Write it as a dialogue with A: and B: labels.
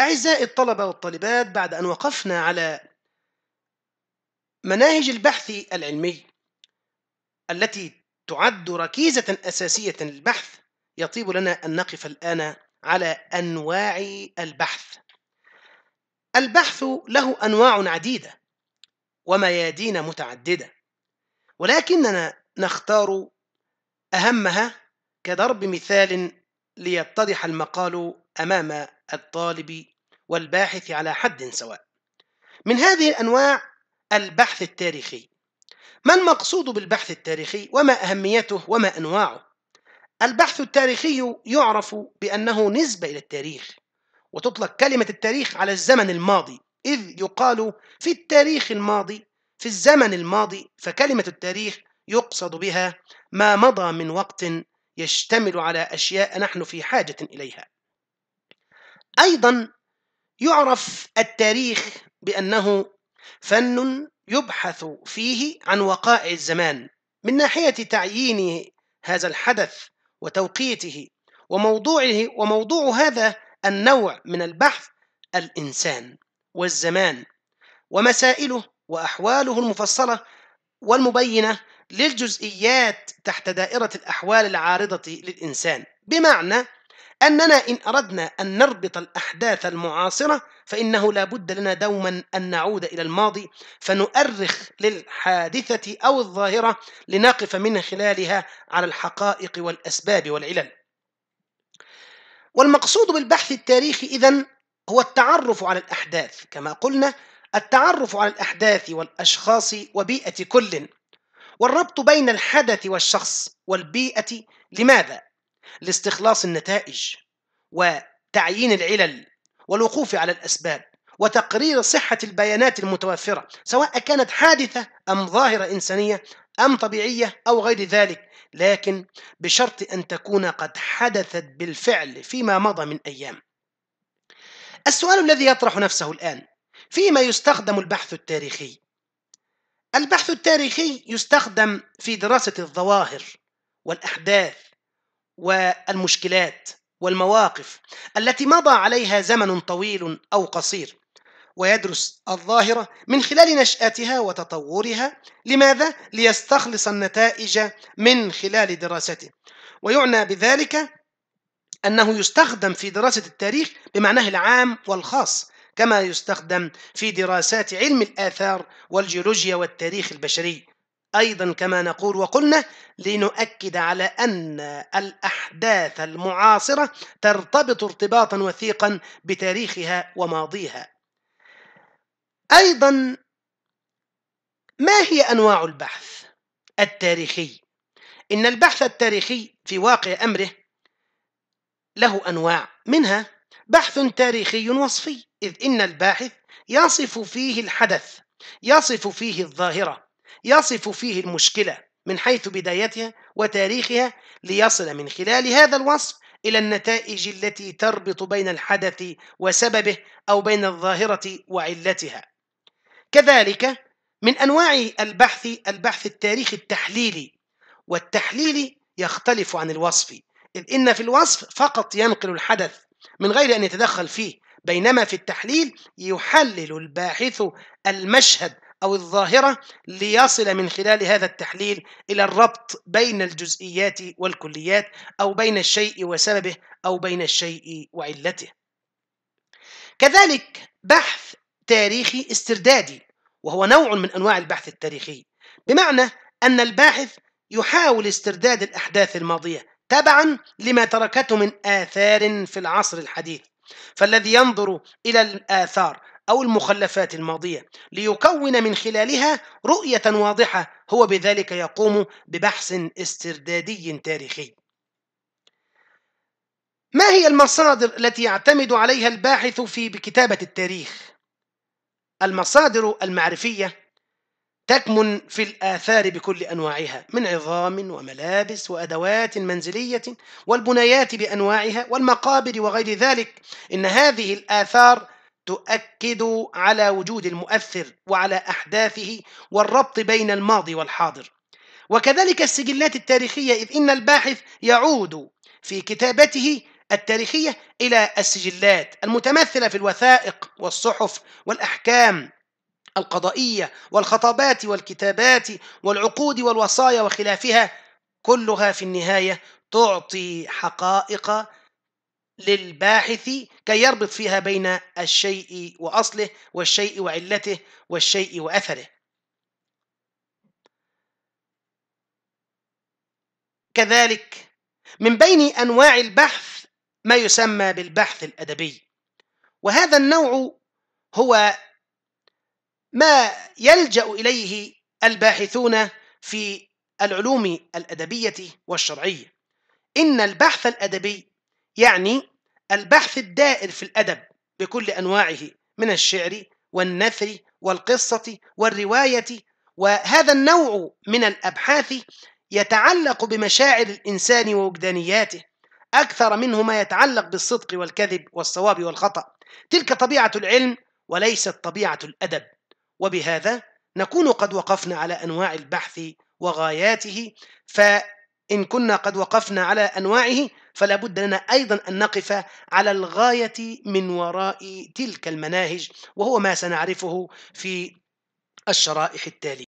A: أعزائي الطلبة والطالبات بعد أن وقفنا على مناهج البحث العلمي التي تعد ركيزة أساسية للبحث يطيب لنا أن نقف الآن على أنواع البحث البحث له أنواع عديدة وميادين متعددة ولكننا نختار أهمها كضرب مثال ليتضح المقال أمام الطالب والباحث على حد سواء من هذه الأنواع البحث التاريخي ما المقصود بالبحث التاريخي وما أهميته وما أنواعه البحث التاريخي يعرف بأنه نسبة إلى التاريخ وتطلق كلمة التاريخ على الزمن الماضي إذ يقال في التاريخ الماضي في الزمن الماضي فكلمة التاريخ يقصد بها ما مضى من وقت يشتمل على أشياء نحن في حاجة إليها أيضا يعرف التاريخ بأنه فن يبحث فيه عن وقائع الزمان من ناحية تعيين هذا الحدث وتوقيته وموضوعه وموضوع هذا النوع من البحث الإنسان والزمان ومسائله وأحواله المفصلة والمبينة للجزئيات تحت دائرة الأحوال العارضة للإنسان بمعنى أننا إن أردنا أن نربط الأحداث المعاصرة فإنه لا بد لنا دوما أن نعود إلى الماضي فنؤرخ للحادثة أو الظاهرة لنقف من خلالها على الحقائق والأسباب والعلل والمقصود بالبحث التاريخي إذن هو التعرف على الأحداث كما قلنا التعرف على الأحداث والأشخاص وبيئة كل والربط بين الحدث والشخص والبيئة لماذا؟ لاستخلاص النتائج وتعيين العلل والوقوف على الأسباب وتقرير صحة البيانات المتوفرة سواء كانت حادثة أم ظاهرة إنسانية أم طبيعية أو غير ذلك لكن بشرط أن تكون قد حدثت بالفعل فيما مضى من أيام السؤال الذي يطرح نفسه الآن فيما يستخدم البحث التاريخي البحث التاريخي يستخدم في دراسة الظواهر والأحداث والمشكلات والمواقف التي مضى عليها زمن طويل أو قصير ويدرس الظاهرة من خلال نشأتها وتطورها لماذا؟ ليستخلص النتائج من خلال دراسته ويعنى بذلك أنه يستخدم في دراسة التاريخ بمعناه العام والخاص كما يستخدم في دراسات علم الآثار والجيولوجيا والتاريخ البشري أيضا كما نقول وقلنا لنؤكد على أن الأحداث المعاصرة ترتبط ارتباطا وثيقا بتاريخها وماضيها أيضا ما هي أنواع البحث التاريخي؟ إن البحث التاريخي في واقع أمره له أنواع منها بحث تاريخي وصفي إذ إن الباحث يصف فيه الحدث يصف فيه الظاهرة يصف فيه المشكلة من حيث بدايتها وتاريخها ليصل من خلال هذا الوصف إلى النتائج التي تربط بين الحدث وسببه أو بين الظاهرة وعلتها. كذلك من أنواع البحث البحث التاريخي التحليلي، والتحليلي يختلف عن الوصف إذ إن في الوصف فقط ينقل الحدث من غير أن يتدخل فيه، بينما في التحليل يحلل الباحث المشهد أو الظاهرة ليصل من خلال هذا التحليل إلى الربط بين الجزئيات والكليات أو بين الشيء وسببه أو بين الشيء وعلته كذلك بحث تاريخي استردادي وهو نوع من أنواع البحث التاريخي بمعنى أن الباحث يحاول استرداد الأحداث الماضية تبعا لما تركته من آثار في العصر الحديث فالذي ينظر إلى الآثار أو المخلفات الماضية ليكون من خلالها رؤية واضحة هو بذلك يقوم ببحث استردادي تاريخي ما هي المصادر التي يعتمد عليها الباحث في كتابة التاريخ؟ المصادر المعرفية تكمن في الآثار بكل أنواعها من عظام وملابس وأدوات منزلية والبنيات بأنواعها والمقابر وغير ذلك إن هذه الآثار تؤكد على وجود المؤثر وعلى أحداثه والربط بين الماضي والحاضر وكذلك السجلات التاريخية إذ إن الباحث يعود في كتابته التاريخية إلى السجلات المتمثلة في الوثائق والصحف والأحكام القضائية والخطابات والكتابات والعقود والوصايا وخلافها كلها في النهاية تعطي حقائق للباحث كي يربط فيها بين الشيء وأصله والشيء وعلته والشيء وأثره كذلك من بين أنواع البحث ما يسمى بالبحث الأدبي وهذا النوع هو ما يلجأ إليه الباحثون في العلوم الأدبية والشرعية إن البحث الأدبي يعني البحث الدائر في الأدب بكل أنواعه من الشعر والنثر والقصة والرواية وهذا النوع من الأبحاث يتعلق بمشاعر الإنسان ووجدانياته أكثر منه ما يتعلق بالصدق والكذب والصواب والخطأ تلك طبيعة العلم وليست طبيعة الأدب وبهذا نكون قد وقفنا على أنواع البحث وغاياته فإن كنا قد وقفنا على أنواعه فلا بد لنا أيضا أن نقف على الغاية من وراء تلك المناهج وهو ما سنعرفه في الشرائح التالية